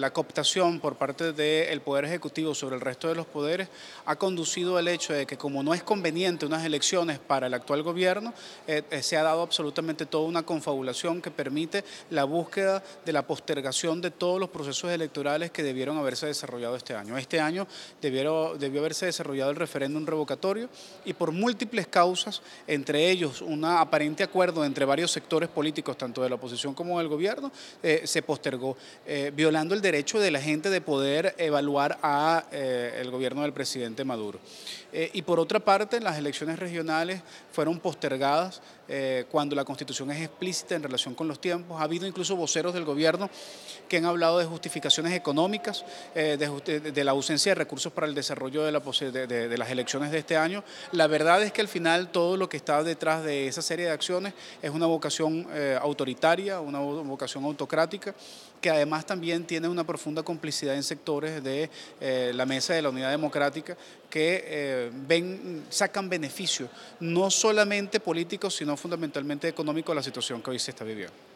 la cooptación por parte del Poder Ejecutivo sobre el resto de los poderes ha conducido al hecho de que como no es conveniente unas elecciones para el actual gobierno, eh, eh, se ha dado absolutamente toda una confabulación que permite la búsqueda de la postergación de todos los procesos electorales que debieron haberse desarrollado este año. Este año debió haberse desarrollado el referéndum revocatorio y por múltiples causas, entre ellos un aparente acuerdo entre varios sectores políticos, tanto de la oposición como del gobierno, eh, se postergó, violando el derecho derecho de la gente de poder evaluar a eh, el gobierno del presidente Maduro. Eh, y por otra parte, las elecciones regionales fueron postergadas eh, cuando la constitución es explícita en relación con los tiempos. Ha habido incluso voceros del gobierno que han hablado de justificaciones económicas, de, la ausencia de recursos para el desarrollo de, la de, de las elecciones de este año. La verdad es que al final todo lo que está detrás de esa serie de acciones es una vocación autoritaria, una vocación autocrática, que además también tiene una una profunda complicidad en sectores de eh, la mesa de la unidad democrática que eh, ven, sacan beneficio, no solamente político, sino fundamentalmente económico, de la situación que hoy se está viviendo.